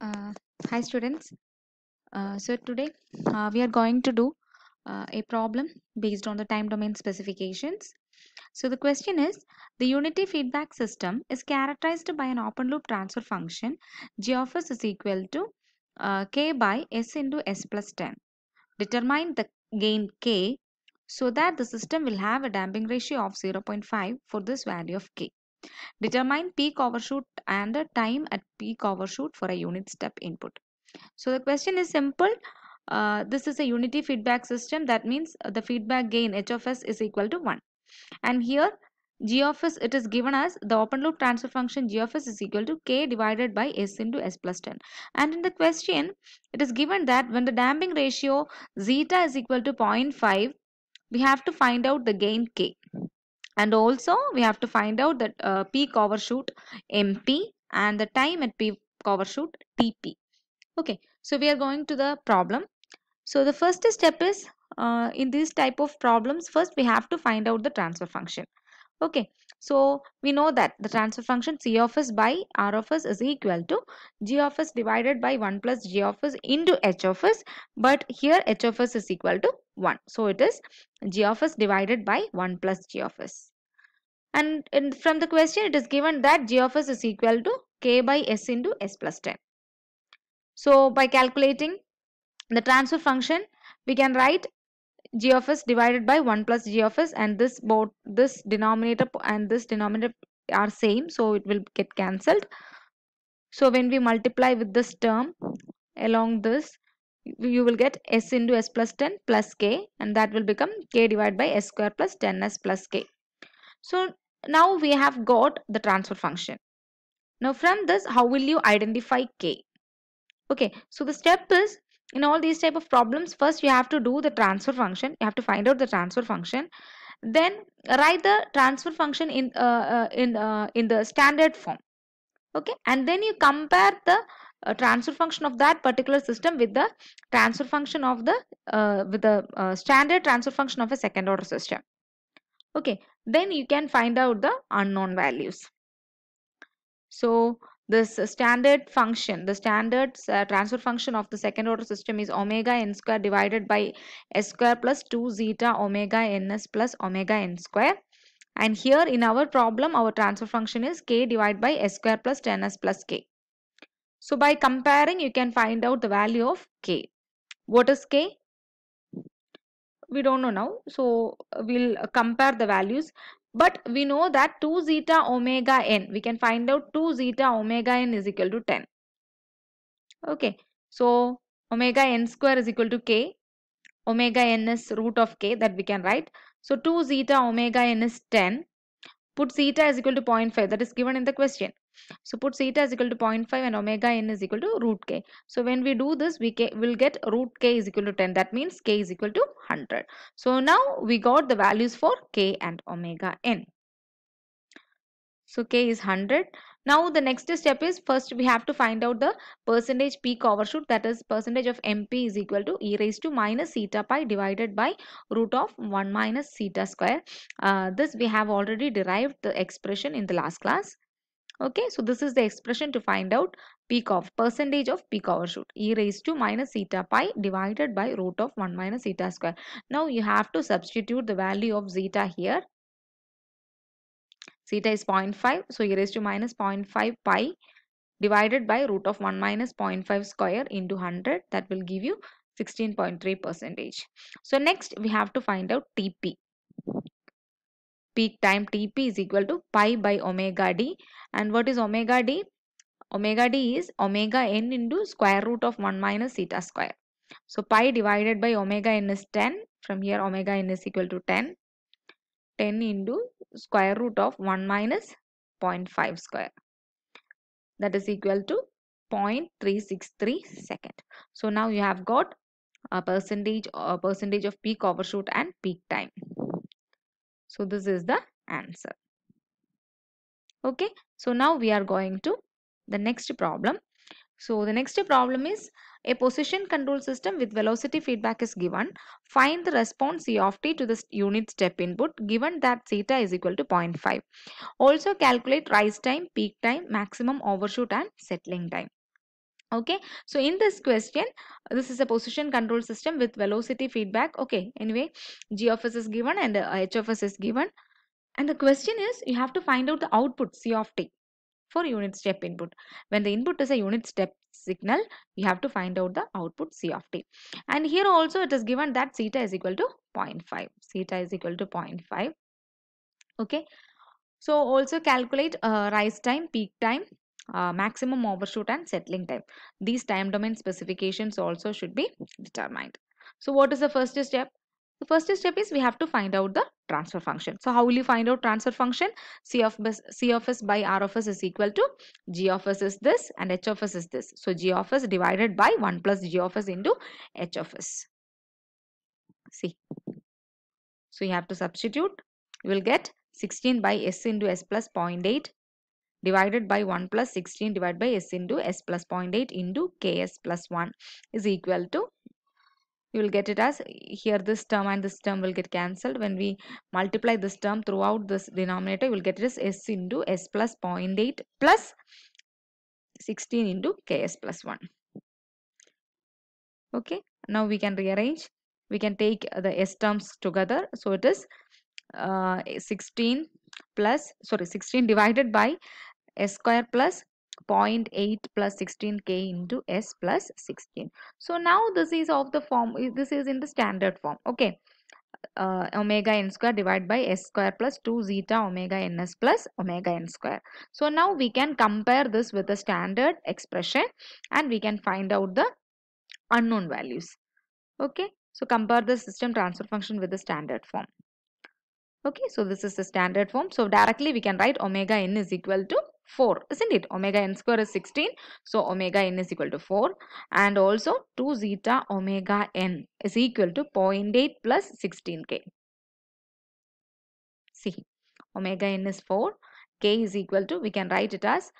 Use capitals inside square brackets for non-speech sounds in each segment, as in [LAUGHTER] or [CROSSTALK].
Uh, hi students. Uh, so today uh, we are going to do uh, a problem based on the time domain specifications. So the question is the unity feedback system is characterized by an open loop transfer function g of s is equal to uh, k by s into s plus 10. Determine the gain k so that the system will have a damping ratio of 0.5 for this value of k. Determine peak overshoot and the time at peak overshoot for a unit step input. So the question is simple. Uh, this is a unity feedback system that means the feedback gain h of s is equal to 1 and here g of s it is given as the open loop transfer function g of s is equal to k divided by s into s plus 10 and in the question it is given that when the damping ratio zeta is equal to 0.5 we have to find out the gain k and also we have to find out that uh, peak overshoot mp and the time at peak overshoot tp okay so we are going to the problem so the first step is uh, in this type of problems first we have to find out the transfer function okay so we know that the transfer function c of s by r of s is equal to g of s divided by 1 plus g of s into h of s but here h of s is equal to 1 so it is g of s divided by 1 plus g of s and in, from the question, it is given that g of s is equal to k by s into s plus 10. So, by calculating the transfer function, we can write g of s divided by 1 plus g of s and this both this denominator and this denominator are same so it will get cancelled so when we multiply with this term along this you will get s into s plus 10 plus k and that will become k divided by s square plus 10s plus k so now we have got the transfer function. Now from this, how will you identify K? Okay, so the step is in all these type of problems, first you have to do the transfer function. You have to find out the transfer function. Then write the transfer function in uh, uh, in uh, in the standard form. Okay, and then you compare the uh, transfer function of that particular system with the transfer function of the uh, with the uh, standard transfer function of a second order system. Okay, then you can find out the unknown values. So this standard function, the standard uh, transfer function of the second order system is omega n square divided by s square plus 2 zeta omega ns plus omega n square. And here in our problem, our transfer function is k divided by s square plus 10s plus k. So by comparing, you can find out the value of k. What is k? we don't know now so we'll compare the values but we know that 2 zeta omega n we can find out 2 zeta omega n is equal to 10 okay so omega n square is equal to k omega n is root of k that we can write so 2 zeta omega n is 10 Put theta is equal to 0.5 that is given in the question. So put theta is equal to 0.5 and omega n is equal to root k. So when we do this, we will get root k is equal to 10. That means k is equal to 100. So now we got the values for k and omega n. So k is 100 now the next step is first we have to find out the percentage peak overshoot that is percentage of MP is equal to e raised to minus theta pi divided by root of 1 minus theta square. Uh, this we have already derived the expression in the last class. Okay, so this is the expression to find out peak of percentage of peak overshoot e raised to minus theta pi divided by root of 1 minus theta square. Now you have to substitute the value of zeta here theta is 0.5 so e raised to minus 0.5 pi divided by root of 1 minus 0.5 square into 100 that will give you 16.3 percentage so next we have to find out tp peak time tp is equal to pi by omega d and what is omega d omega d is omega n into square root of 1 minus theta square so pi divided by omega n is 10 from here omega n is equal to 10 10 into square root of 1 minus 0.5 square that is equal to 0.363 second. So now you have got a percentage a percentage of peak overshoot and peak time. So this is the answer. Okay, so now we are going to the next problem. So the next problem is a position control system with velocity feedback is given. Find the response C of t to the unit step input given that theta is equal to 0.5. Also calculate rise time, peak time, maximum overshoot and settling time okay so in this question this is a position control system with velocity feedback okay anyway g of s is given and h of s is given and the question is you have to find out the output c of t for unit step input. When the input is a unit step signal, we have to find out the output C of t. And here also it is given that theta is equal to 0.5. Theta is equal to 0.5. Okay. So also calculate uh, rise time, peak time, uh, maximum overshoot and settling time. These time domain specifications also should be determined. So what is the first step? The first step is we have to find out the transfer function. So how will you find out transfer function? C of, S, C of S by R of S is equal to G of S is this and H of S is this. So G of S divided by 1 plus G of S into H of S. See. So you have to substitute. You will get 16 by S into S plus 0.8 divided by 1 plus 16 divided by s into s plus 0.8 into ks plus 1 is equal to you will get it as here this term and this term will get cancelled when we multiply this term throughout this denominator you will get it as s into s plus 0.8 plus 16 into ks plus 1 okay now we can rearrange we can take the s terms together so it is uh, 16 plus sorry 16 divided by s square plus 0.8 plus 16k into s plus 16 so now this is of the form this is in the standard form okay uh, omega n square divided by s square plus 2 zeta omega ns plus omega n square. So now we can compare this with the standard expression and we can find out the unknown values. Okay. So compare the system transfer function with the standard form. Okay. So this is the standard form. So directly we can write omega n is equal to 4 isn't it omega n square is 16 so omega n is equal to 4 and also 2 zeta omega n is equal to 0.8 plus 16k see omega n is 4 k is equal to we can write it as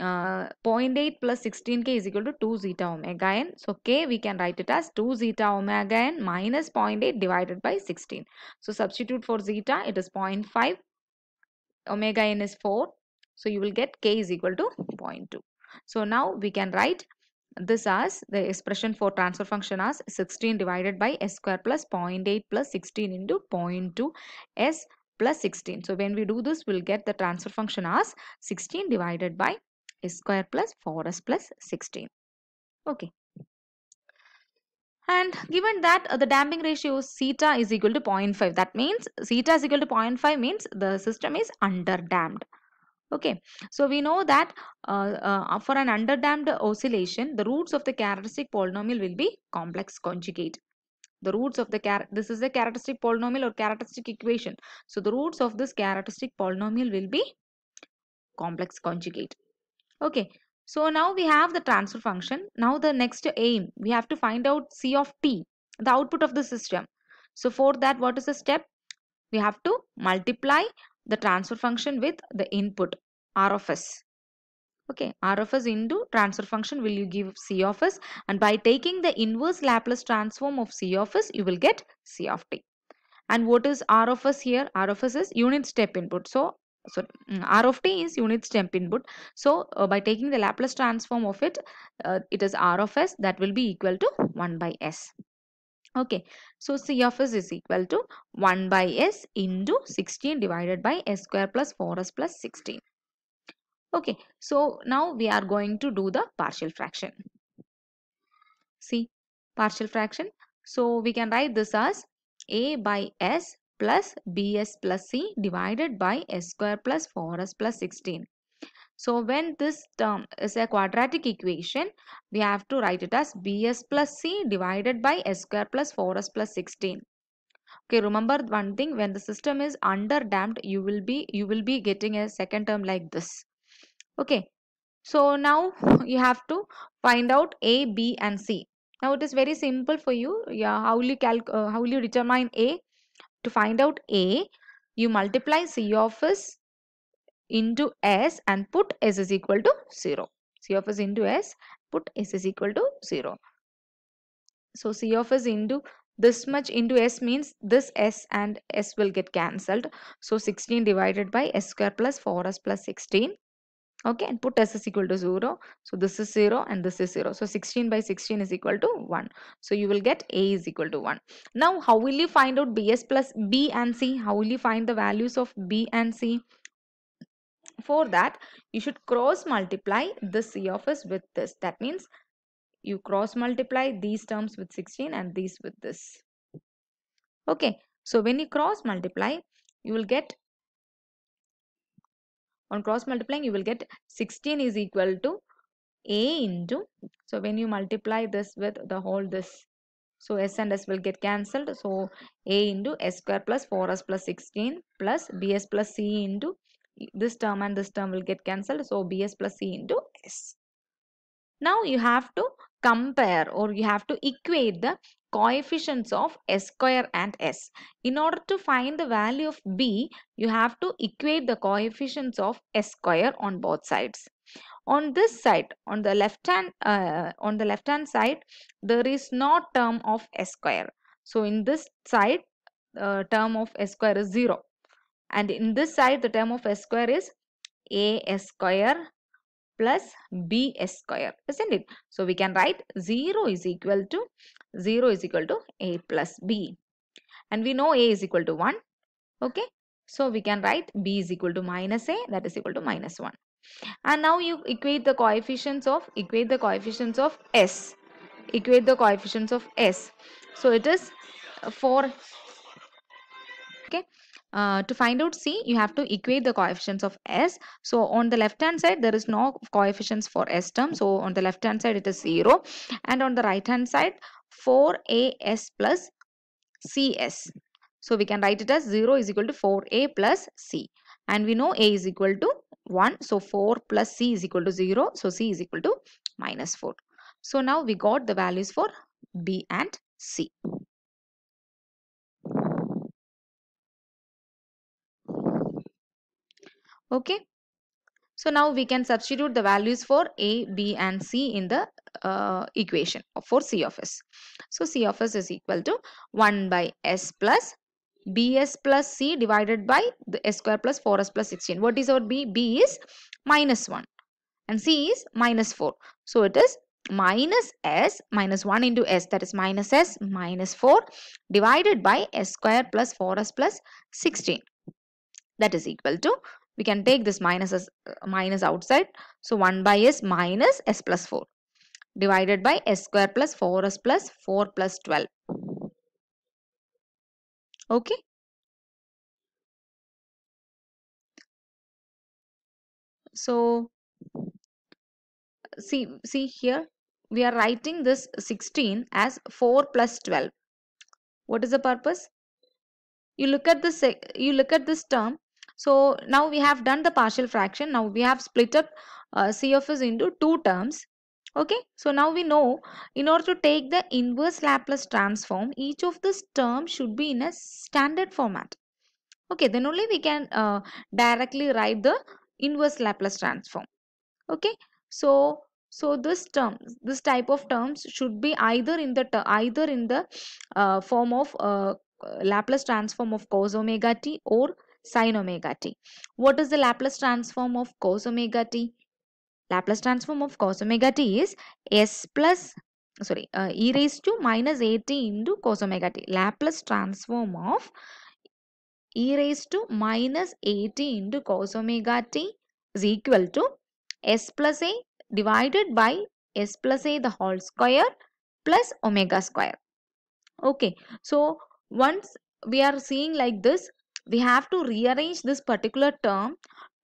uh, 0.8 plus 16k is equal to 2 zeta omega n. So k we can write it as 2 zeta omega n minus 0.8 divided by 16. So substitute for zeta it is 0.5 omega n is 4 so you will get k is equal to 0.2. So now we can write this as the expression for transfer function as 16 divided by s square plus 0.8 plus 16 into 0.2 s plus 16. So when we do this, we'll get the transfer function as 16 divided by s square plus 4s plus 16. Okay. And given that uh, the damping ratio theta is equal to 0.5, that means theta is equal to 0.5 means the system is underdamped okay so we know that uh, uh, for an underdamped oscillation the roots of the characteristic polynomial will be complex conjugate the roots of the char this is a characteristic polynomial or characteristic equation so the roots of this characteristic polynomial will be complex conjugate okay so now we have the transfer function now the next aim we have to find out c of t the output of the system so for that what is the step we have to multiply the transfer function with the input r of s. Okay, r of s into transfer function will you give c of s and by taking the inverse Laplace transform of c of s you will get c of t. And what is r of s here? r of s is unit step input. So so mm, r of t is unit step input so uh, by taking the laplace transform of it uh, it is r of s that will be equal to 1 by s Okay, so C of S is equal to 1 by S into 16 divided by S square plus 4S plus 16. Okay, so now we are going to do the partial fraction. See, partial fraction. So we can write this as A by S plus bs plus c divided by s square plus 4s plus 16. So when this term is a quadratic equation, we have to write it as bs plus c divided by s square plus 4s plus 16. Okay, remember one thing, when the system is under damped, you will be you will be getting a second term like this. Okay, so now [LAUGHS] you have to find out A, B and C. Now it is very simple for you. Yeah, how will you calc uh, how will you determine A? To find out A, you multiply C of S into S and put S is equal to 0. C of S into S, put S is equal to 0. So C of S into this much into S means this S and S will get cancelled. So 16 divided by S square plus 4S plus 16. Okay, and put S is equal to 0. So this is 0 and this is 0. So 16 by 16 is equal to 1. So you will get A is equal to 1. Now how will you find out BS plus B and C? How will you find the values of B and C? For that, you should cross multiply this C of S with this. That means you cross multiply these terms with 16 and these with this. Okay, so when you cross multiply, you will get on cross multiplying you will get 16 is equal to a into so when you multiply this with the whole this so s and s will get cancelled so a into s square plus 4s plus 16 plus bs plus c into this term and this term will get cancelled. So BS plus C into S. Now you have to compare or you have to equate the coefficients of S square and S. In order to find the value of B, you have to equate the coefficients of S square on both sides. On this side, on the left hand, uh, on the left hand side, there is no term of S square. So in this side, uh, term of S square is 0. And in this side, the term of S square is A S square plus B S square, isn't it? So we can write 0 is equal to 0 is equal to A plus B. And we know A is equal to 1. Okay. So we can write B is equal to minus A that is equal to minus 1. And now you equate the coefficients of equate the coefficients of S. Equate the coefficients of S. So it is for uh, to find out C, you have to equate the coefficients of S. So on the left hand side, there is no coefficients for S term. So on the left hand side, it is 0. And on the right hand side, 4as plus cs. So we can write it as 0 is equal to 4a plus c. And we know a is equal to 1. So 4 plus c is equal to 0. So c is equal to minus 4. So now we got the values for b and c. okay so now we can substitute the values for a b and c in the uh, equation for c of s so c of s is equal to 1 by s plus bs plus c divided by the s square plus 4s plus 16 what is our b b is minus 1 and c is minus 4 so it is minus s minus 1 into s that is minus s minus 4 divided by s square plus 4s plus 16 that is equal to we can take this minus as uh, minus outside so 1 by s minus s plus 4 divided by s square plus 4s plus 4 plus 12 okay so see see here we are writing this 16 as 4 plus 12 what is the purpose you look at this you look at this term so now we have done the partial fraction. Now we have split up uh, C of s into two terms. Okay, so now we know in order to take the inverse Laplace transform, each of this term should be in a standard format. Okay, then only we can uh, directly write the inverse Laplace transform. Okay, so so this term, this type of terms should be either in the either in the uh, form of uh, Laplace transform of cos omega t or sine omega t. What is the Laplace transform of cos omega t? Laplace transform of cos omega t is s plus sorry uh, e raised to minus at into cos omega t. Laplace transform of e raised to minus at into cos omega t is equal to s plus a divided by s plus a the whole square plus omega square. Okay, so once we are seeing like this we have to rearrange this particular term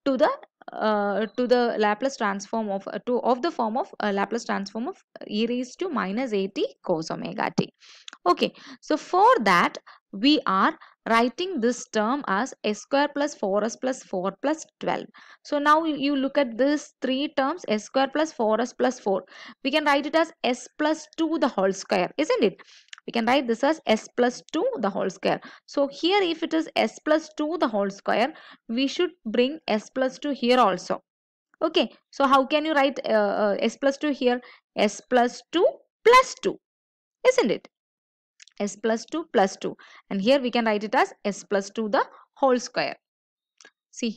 to the uh, to the Laplace transform of uh, to of the form of uh, Laplace transform of e raised to minus minus at cos omega t. Okay, so for that we are writing this term as s square plus 4s plus 4 plus 12. So now you look at this three terms s square plus 4s plus 4. We can write it as s plus 2 the whole square, isn't it? we can write this as s plus 2 the whole square so here if it is s plus 2 the whole square we should bring s plus 2 here also okay so how can you write uh, uh, s plus 2 here s plus 2 plus 2 isn't it s plus 2 plus 2 and here we can write it as s plus 2 the whole square see